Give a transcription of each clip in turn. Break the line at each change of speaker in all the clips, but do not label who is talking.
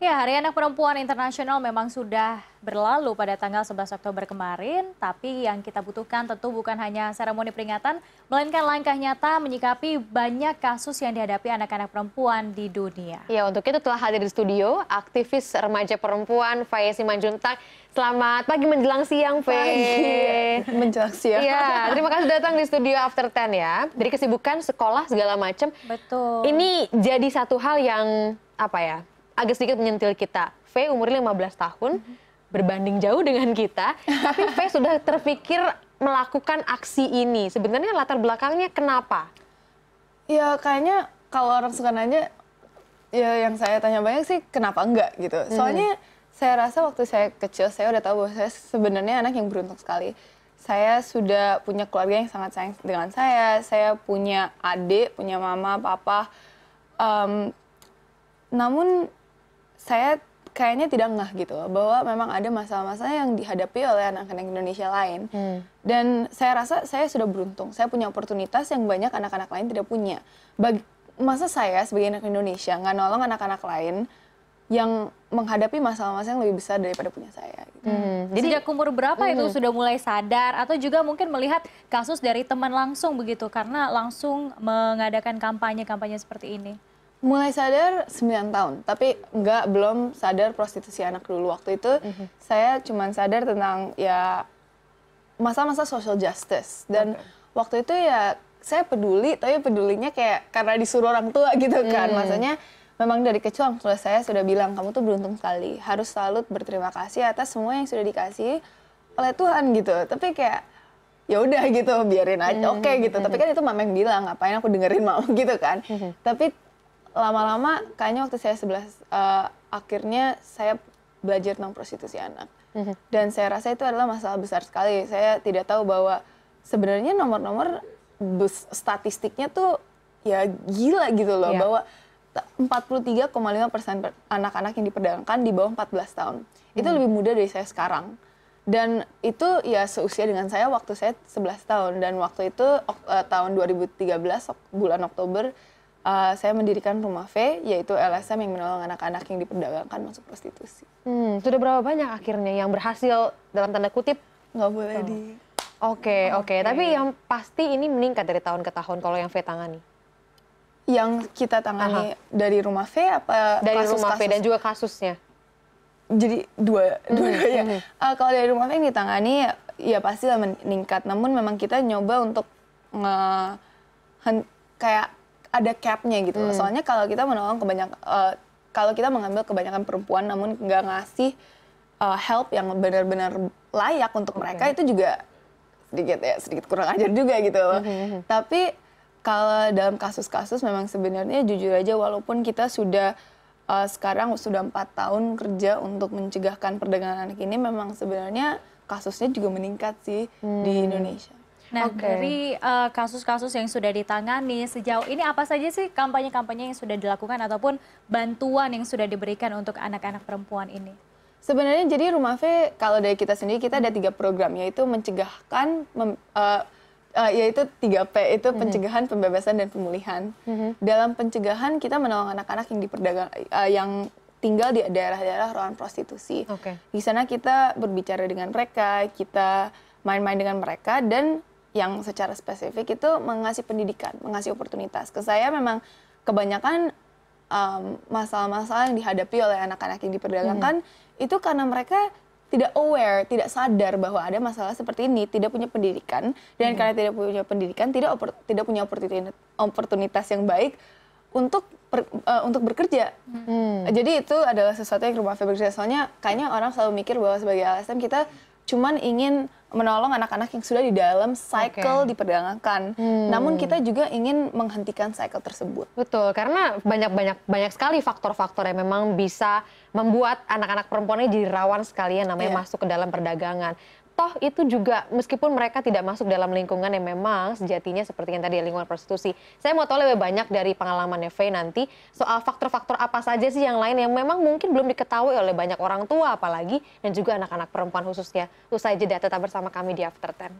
Ya, Hari Anak Perempuan Internasional memang sudah berlalu pada tanggal 11 Oktober kemarin, tapi yang kita butuhkan tentu bukan hanya seremoni peringatan, melainkan langkah nyata menyikapi banyak kasus yang dihadapi anak-anak perempuan di dunia.
Ya, untuk itu telah hadir di studio aktivis remaja perempuan Faye Simanjuntak. Selamat pagi menjelang siang, Faye. Pagi menjelang siang. Ya, terima kasih datang di studio After Ten ya. Dari kesibukan sekolah segala macam.
Betul.
Ini jadi satu hal yang apa ya? agak sedikit menyentil kita. V umurnya 15 tahun, berbanding jauh dengan kita, tapi V sudah terpikir melakukan aksi ini. Sebenarnya latar belakangnya kenapa? Ya kayaknya kalau orang suka nanya, ya yang saya tanya banyak sih kenapa
enggak gitu. Hmm. Soalnya hmm. saya rasa waktu saya kecil saya udah tahu bahwa saya sebenarnya anak yang beruntung sekali. Saya sudah punya keluarga yang sangat sayang dengan saya. Saya punya adik, punya mama, papa. Um, namun saya kayaknya tidak ngeh gitu bahwa memang ada masalah-masalah yang dihadapi oleh anak-anak Indonesia lain hmm. dan saya rasa saya sudah beruntung saya punya oportunitas yang banyak anak-anak lain tidak punya Bagi, masa saya sebagai anak Indonesia nggak nolong anak-anak lain yang menghadapi masalah-masalah yang lebih besar daripada punya saya.
Gitu. Hmm. Jadi sejak umur berapa hmm. itu sudah mulai sadar atau juga mungkin melihat kasus dari teman langsung begitu karena langsung mengadakan kampanye-kampanye seperti ini?
mulai sadar 9 tahun tapi enggak belum sadar prostitusi anak dulu waktu itu mm -hmm. saya cuma sadar tentang ya masa-masa social justice dan okay. waktu itu ya saya peduli tapi pedulinya kayak karena disuruh orang tua gitu kan mm. maksudnya memang dari kecil orang tua saya sudah bilang kamu tuh beruntung sekali harus salut berterima kasih atas semua yang sudah dikasih oleh Tuhan gitu tapi kayak ya udah gitu biarin aja mm. oke okay, gitu tapi hmm. kan itu mama yang bilang ngapain aku dengerin mau gitu kan -hmm. tapi lama-lama kayaknya waktu saya 11 uh, eh, akhirnya saya belajar tentang prostitusi anak. Mm -hmm. Dan saya rasa itu adalah masalah besar sekali. Saya tidak tahu bahwa sebenarnya nomor-nomor statistiknya tuh ya gila gitu loh yeah. bahwa 43,5 persen anak-anak yang diperdagangkan di bawah 14 tahun. Itu hmm. lebih muda dari saya sekarang. Dan itu ya seusia dengan saya waktu saya 11 tahun. Dan waktu itu eh, tahun 2013 bulan Oktober uh, saya mendirikan Rumah V, yaitu LSM yang menolong anak-anak yang diperdagangkan
masuk prostitusi. Hmm, sudah berapa banyak akhirnya yang berhasil dalam tanda kutip? Nggak boleh oh. di... Oke, okay, oke. Okay. Tapi yang pasti ini meningkat dari tahun ke tahun kalau yang V tangani?
Yang kita tangani Aha. dari Rumah V apa Dari kasus, Rumah V dan
juga kasusnya?
Jadi dua, dua ya Hmm. Uh, kalau dari Rumah V yang ditangani ya pasti meningkat. Namun memang kita nyoba untuk nge... kayak ada capnya gitu. Hmm. Soalnya kalau kita menolong kebanyakan uh, eh, kalau kita mengambil kebanyakan perempuan namun nggak ngasih uh, help yang benar-benar layak untuk okay. mereka itu juga sedikit ya sedikit kurang ajar hmm. juga gitu hmm, hmm, Tapi kalau dalam kasus-kasus memang sebenarnya jujur aja walaupun kita sudah uh, sekarang sudah empat tahun kerja untuk mencegahkan perdagangan anak ini memang sebenarnya kasusnya juga meningkat sih hmm. di Indonesia.
Nah, okay. dari eh, kasus-kasus uh, yang sudah ditangani sejauh ini apa saja sih kampanye-kampanye yang sudah dilakukan ataupun bantuan yang sudah diberikan untuk anak-anak perempuan ini?
Sebenarnya jadi Rumah V kalau dari kita sendiri kita ada tiga program yaitu mencegahkan mem, uh, uh, yaitu 3P itu mhm. pencegahan, mm-hmm. pembebasan dan pemulihan. Mm-hmm. Dalam pencegahan kita menolong anak-anak yang diperdagang uh, yang tinggal di daerah-daerah ruangan prostitusi. Okay. Di sana kita berbicara dengan mereka, kita main-main dengan mereka dan yang secara spesifik itu mengasih pendidikan, mengasih oportunitas. Ke saya memang kebanyakan um, masalah-masalah um, masalah yang dihadapi oleh anak-anak yang diperdagangkan hmm. itu karena mereka tidak aware, tidak sadar bahwa ada masalah seperti ini, tidak punya pendidikan dan hmm. karena tidak punya pendidikan tidak oper, tidak punya oportunitas, yang baik untuk per, uh, untuk bekerja. Hmm. Uh, jadi itu adalah sesuatu yang rumah bekerja soalnya kayaknya orang selalu mikir bahwa sebagai LSM kita cuman ingin menolong
anak-anak yang sudah di dalam cycle okay. diperdagangkan. Hmm. Namun kita juga ingin menghentikan cycle tersebut. Betul, karena banyak-banyak banyak sekali faktor-faktor yang memang bisa membuat anak-anak perempuannya jadi rawan sekalian namanya yeah. masuk ke dalam perdagangan toh itu juga meskipun mereka tidak masuk dalam lingkungan yang memang sejatinya seperti yang tadi ya, lingkungan prostitusi. Saya mau tahu lebih banyak dari pengalaman Neve nanti soal faktor-faktor apa saja sih yang lain yang memang mungkin belum diketahui oleh banyak orang tua apalagi dan juga anak-anak perempuan khususnya. Usai jeda tetap bersama kami di After Ten.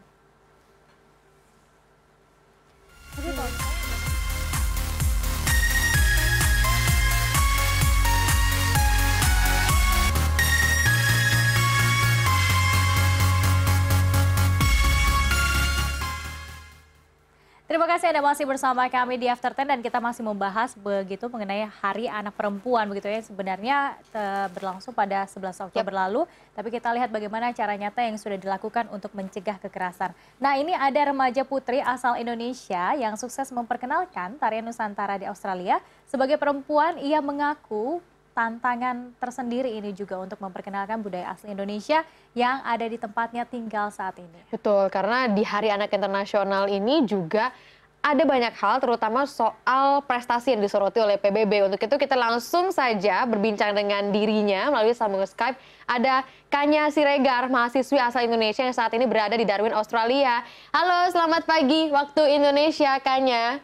Terima kasih Anda masih bersama kami di After Ten dan kita masih membahas begitu mengenai Hari Anak Perempuan begitu ya sebenarnya eh, berlangsung pada 11 Oktober lalu tapi kita lihat bagaimana cara nyata yang sudah dilakukan untuk mencegah kekerasan. Nah ini ada remaja putri asal Indonesia yang sukses memperkenalkan tarian Nusantara di Australia. Sebagai perempuan ia mengaku tantangan tersendiri ini juga untuk memperkenalkan budaya asli Indonesia yang ada di tempatnya tinggal saat ini.
Betul, karena di Hari Anak Internasional ini juga ada banyak hal terutama soal prestasi yang disoroti oleh PBB. Untuk itu kita langsung saja berbincang dengan dirinya melalui sambungan Skype. Ada Kanya Siregar, mahasiswi asal Indonesia yang saat ini berada di Darwin, Australia. Halo, selamat pagi waktu Indonesia, Kanya.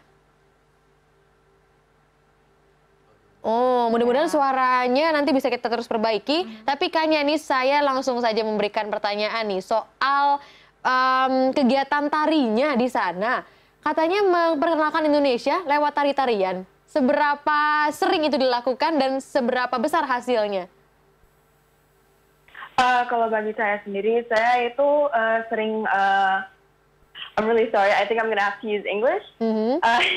Oh, iya. mudah-mudahan suaranya nanti bisa kita terus perbaiki. Hmm. Tapi Kanya nih saya langsung saja memberikan pertanyaan nih soal um, kegiatan tarinya di sana. Katanya memperkenalkan Indonesia lewat tari-tarian. Seberapa sering itu dilakukan dan seberapa besar hasilnya?
Uh, kalau bagi saya sendiri, saya itu uh, sering. Uh, I'm really sorry. I think I'm gonna have to use English. Mm -hmm. uh,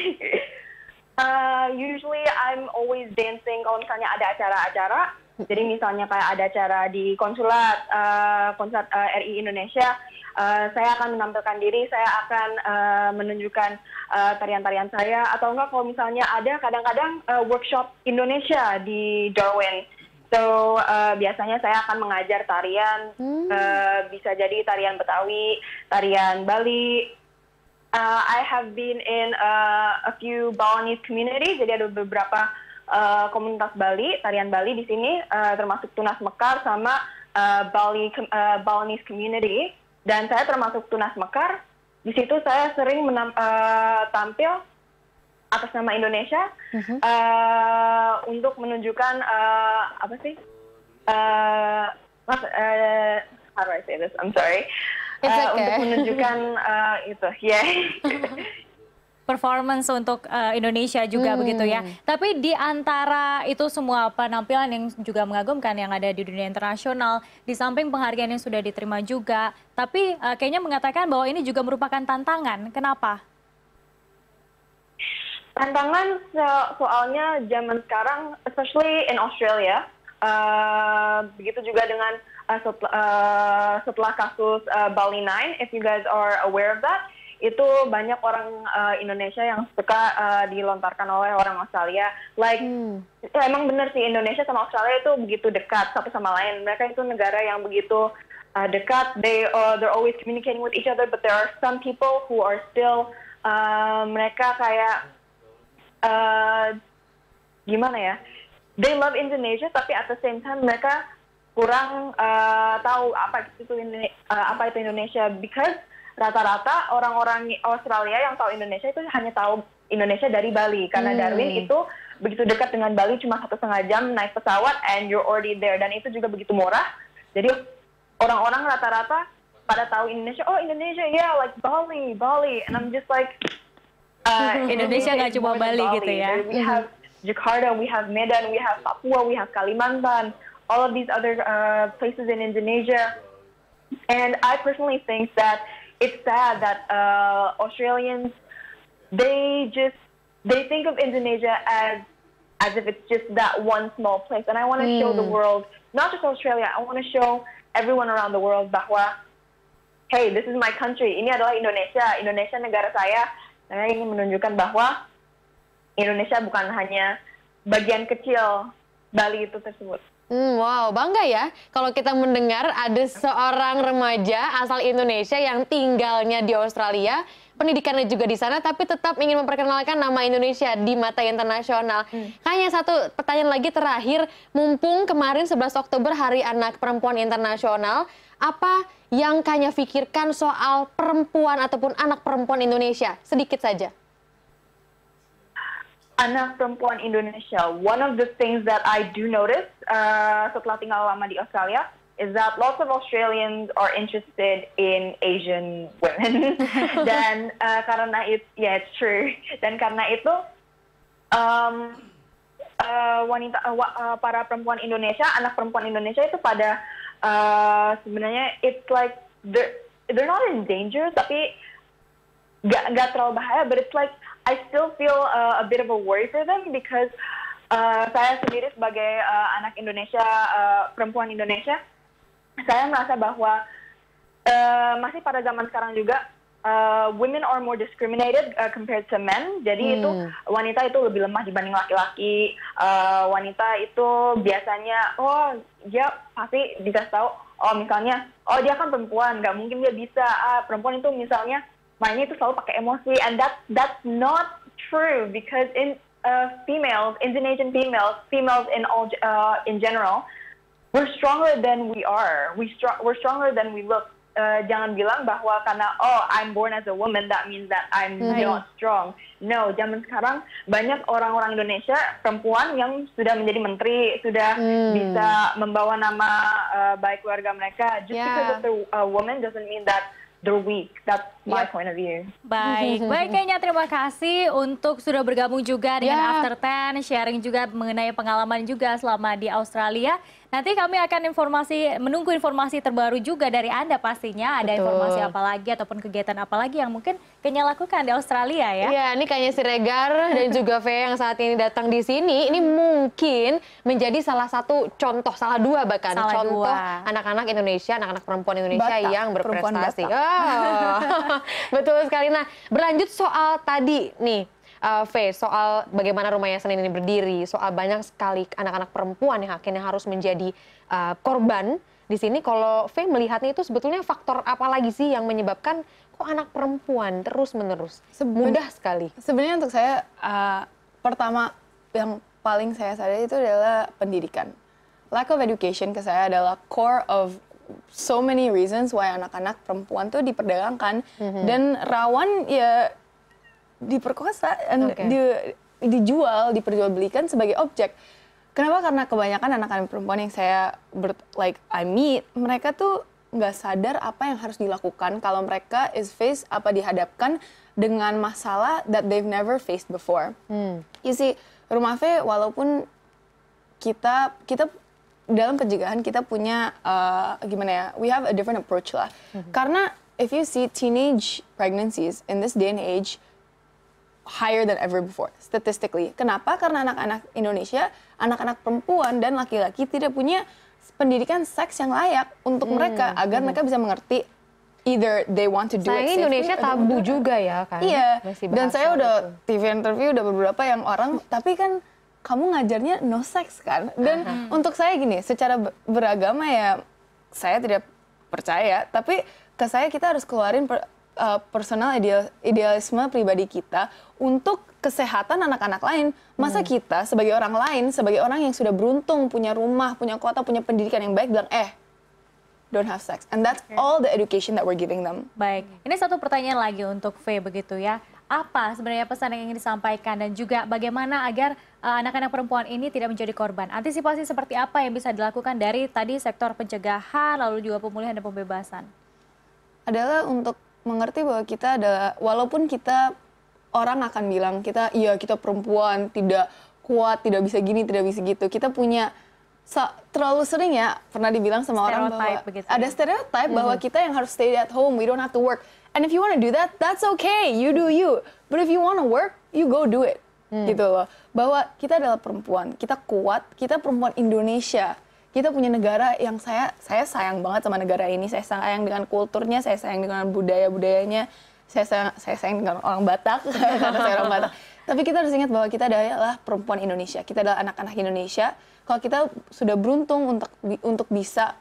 Uh, usually I'm always dancing kalau misalnya ada acara-acara. Hmm. Jadi misalnya kayak ada acara di konsulat uh, konsulat uh, eh, RI Indonesia, uh, saya akan menampilkan diri, saya akan uh, menunjukkan tarian tarian-tarian saya atau enggak kalau misalnya ada kadang-kadang uh, workshop Indonesia di Darwin. So uh, biasanya saya akan mengajar tarian, hmm. uh, bisa jadi tarian Betawi, tarian Bali, uh, I have been in uh, a few Balinese community, jadi ada beberapa uh, komunitas Bali, tarian Bali di sini, uh, termasuk Tunas Mekar sama uh, Bali uh, Balinese community. Dan saya termasuk Tunas Mekar. Di situ saya sering menam, uh, tampil atas nama Indonesia uh-huh. uh, untuk menunjukkan uh, apa sih? Uh, uh, how do I say this? I'm sorry. It's eh, okay. uh, untuk menunjukkan uh, itu ya. Yeah.
performance untuk uh, Indonesia juga hmm. begitu ya. Tapi di antara itu semua penampilan yang juga mengagumkan yang ada di dunia internasional, di samping penghargaan yang sudah diterima juga, tapi uh, kayaknya mengatakan bahwa ini juga merupakan tantangan. Kenapa?
Tantangan so soalnya zaman sekarang, especially in Australia, uh, begitu juga dengan Uh, setelah, uh, setelah kasus uh, Bali Nine, if you guys are aware of that, itu banyak orang uh, Indonesia yang suka uh, dilontarkan oleh orang Australia. Like hmm. emang bener sih Indonesia sama Australia itu begitu dekat satu sama lain. Mereka itu negara yang begitu uh, dekat. They uh, they're always communicating with each other, but there are some people who are still uh, mereka kayak uh, gimana ya? They love Indonesia, tapi at the same time mereka kurang uh, tahu apa itu uh, apa itu Indonesia because rata-rata orang-orang Australia yang tahu Indonesia itu hanya tahu Indonesia dari Bali karena hmm. Darwin itu begitu dekat dengan Bali cuma satu setengah jam naik pesawat and you're already there dan itu juga begitu murah jadi orang-orang rata-rata pada tahu Indonesia oh Indonesia yeah like Bali Bali and I'm just like uh, Indonesia nggak cuma Bali, Bali gitu ya we have Jakarta we have Medan we have Papua we have Kalimantan all of these other uh, places in Indonesia. And I personally think that it's sad that uh, Australians they just they think of Indonesia as as if it's just that one small place. And I want to mm. show the mm. world, not just Australia. I want to show everyone around the world bahwa hey, this is my country. Ini adalah Indonesia. Indonesia negara saya. Saya ingin menunjukkan bahwa Indonesia bukan hanya bagian kecil Bali itu tersebut.
Hmm, wow, bangga ya kalau kita mendengar ada seorang remaja asal Indonesia yang tinggalnya di Australia, pendidikannya juga di sana, tapi tetap ingin memperkenalkan nama Indonesia di mata internasional. Hmm. Hanya satu pertanyaan lagi terakhir, mumpung kemarin 11 Oktober Hari Anak Perempuan Internasional, apa yang Kanya pikirkan soal perempuan ataupun anak perempuan Indonesia? Sedikit saja
anak perempuan Indonesia. One of the things that I do notice uh, setelah tinggal lama di Australia is that lots of Australians are interested in Asian women. Dan uh, karena itu, yeah, it's true. Dan karena itu, um, uh, wanita, uh, uh, para perempuan Indonesia, anak perempuan Indonesia itu pada uh, sebenarnya it's like they're they're not in danger, tapi gak, nggak terlalu bahaya, but it's like I still feel uh, a bit of a worry for them because uh, saya sendiri sebagai uh, anak Indonesia uh, perempuan Indonesia saya merasa bahwa uh, masih pada zaman sekarang juga uh, women are more discriminated uh, compared to men. Jadi hmm. itu wanita itu lebih lemah dibanding laki-laki. Uh, wanita itu biasanya oh dia pasti dikasih tahu oh misalnya oh dia kan perempuan nggak mungkin dia bisa ah perempuan itu misalnya mainnya itu selalu pakai emosi and that that's not true because in uh, females, Indonesian females, females in all uh, in general, we're stronger than we are. We str we're stronger than we look. Uh, jangan bilang bahwa karena oh I'm born as a woman that means that I'm hmm. not strong. No, zaman sekarang banyak orang-orang Indonesia perempuan yang sudah menjadi menteri, sudah mm. bisa membawa nama uh, baik keluarga mereka. Just yeah. because of the a uh, woman doesn't mean that the week. That's my yeah. point of view. Baik, baik
kayaknya terima kasih untuk sudah bergabung juga dengan yeah. After Ten, sharing juga mengenai pengalaman juga selama di Australia. Nanti kami akan informasi menunggu informasi terbaru juga dari Anda pastinya. Ada Betul. informasi apa lagi ataupun kegiatan apa lagi yang mungkin Kenya lakukan di Australia ya. Iya, ini si Siregar dan juga V yang saat ini datang di sini ini hmm. mungkin menjadi salah satu contoh
salah dua bahkan salah contoh anak-anak Indonesia, anak-anak perempuan Indonesia Bata. yang berprestasi. Oh, betul sekali. Nah, berlanjut soal tadi nih uh, V, soal bagaimana rumah yayasan ini berdiri, soal banyak sekali anak-anak perempuan yang akhirnya harus menjadi uh, korban di sini. Kalau V melihatnya itu sebetulnya faktor apa lagi sih yang menyebabkan kok anak perempuan terus menerus Seben mudah sekali? Sebenarnya untuk saya uh,
pertama yang paling saya sadari itu adalah pendidikan. Lack of education ke saya adalah core of so many reasons why anak-anak perempuan tuh diperdagangkan mm -hmm. dan rawan ya diperkosa okay. di, dijual diperjualbelikan sebagai objek kenapa karena kebanyakan anak-anak perempuan yang saya ber, like I meet mereka tuh nggak sadar apa yang harus dilakukan kalau mereka is face apa dihadapkan dengan masalah that they've never faced before. Hmm. You see, rumah V walaupun kita kita dalam pencegahan kita punya uh, gimana ya? We have a different approach lah. Mm -hmm. Karena if you see teenage pregnancies in this day and age, higher than ever before statistically. Kenapa? Karena anak-anak Indonesia, anak-anak perempuan dan laki-laki tidak punya pendidikan seks yang layak untuk hmm. mereka agar hmm. mereka bisa mengerti either they want to do Sayangnya it Indonesia tabu juga ya kan. Iya. Dan saya udah itu. TV interview udah beberapa yang orang tapi kan kamu ngajarnya no sex kan. Dan -huh. untuk saya gini, secara beragama ya saya tidak percaya, tapi ke saya kita harus keluarin uh, personal ideal, idealisme pribadi kita untuk kesehatan anak-anak lain. Masa hmm. kita sebagai orang lain, sebagai orang yang sudah beruntung punya rumah, punya kota, punya pendidikan yang baik bilang eh don't have sex. And that's all the education that we're giving them.
Baik. Ini satu pertanyaan lagi untuk V begitu ya. Apa sebenarnya pesan yang ingin disampaikan dan juga bagaimana agar eh, anak-anak uh, perempuan ini tidak menjadi korban? Antisipasi seperti apa yang bisa dilakukan dari tadi sektor pencegahan lalu juga pemulihan dan pembebasan?
Adalah untuk mengerti bahwa kita ada walaupun kita orang akan bilang kita iya kita perempuan tidak kuat tidak bisa gini tidak bisa gitu kita punya so, terlalu sering ya pernah dibilang sama orang bahwa begitu. ada ya. stereotype mm -hmm. bahwa mm-hmm. kita yang harus stay at home we don't have to work and if you wanna do that that's okay you do you but if you wanna work you go do it mm. gitu loh bahwa kita adalah perempuan kita kuat kita perempuan Indonesia kita punya negara yang saya saya sayang banget sama negara ini. Saya sayang dengan kulturnya, saya sayang dengan budaya-budayanya, saya sayang, saya sayang dengan orang Batak karena saya orang Batak. Tapi kita harus ingat bahwa kita adalah perempuan Indonesia, kita adalah anak-anak Indonesia. Kalau kita sudah beruntung untuk untuk bisa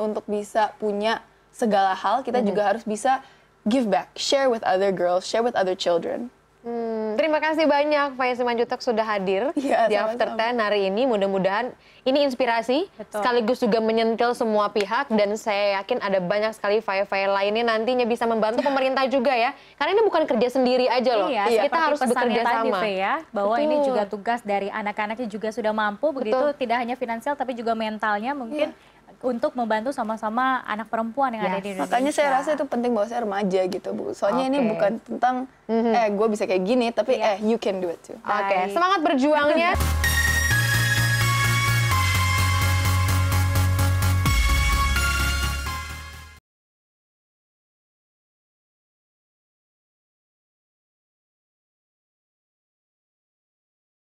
untuk bisa punya segala hal, kita mm -hmm. juga harus bisa give back, share with other girls, share with other children.
Hmm, terima kasih banyak Pak Faya Jutek sudah hadir ya, di sama -sama. After Ten hari ini. Mudah-mudahan ini inspirasi Betul. sekaligus juga menyentil semua pihak dan saya yakin ada banyak sekali file-file lainnya nantinya bisa membantu pemerintah juga ya. Karena ini bukan kerja sendiri aja loh. Iya, kita harus bekerja sama. ya, bahwa Betul. ini juga
tugas dari anak-anaknya juga sudah mampu begitu Betul. tidak hanya finansial tapi juga mentalnya mungkin ya untuk membantu sama-sama anak perempuan yang yes. ada di Indonesia. Makanya saya rasa itu penting bahwa saya
remaja gitu, Bu. Soalnya okay. ini bukan tentang mm -hmm. eh gue bisa kayak gini, tapi yeah. eh you can do it too. Oke, okay.
semangat berjuangnya.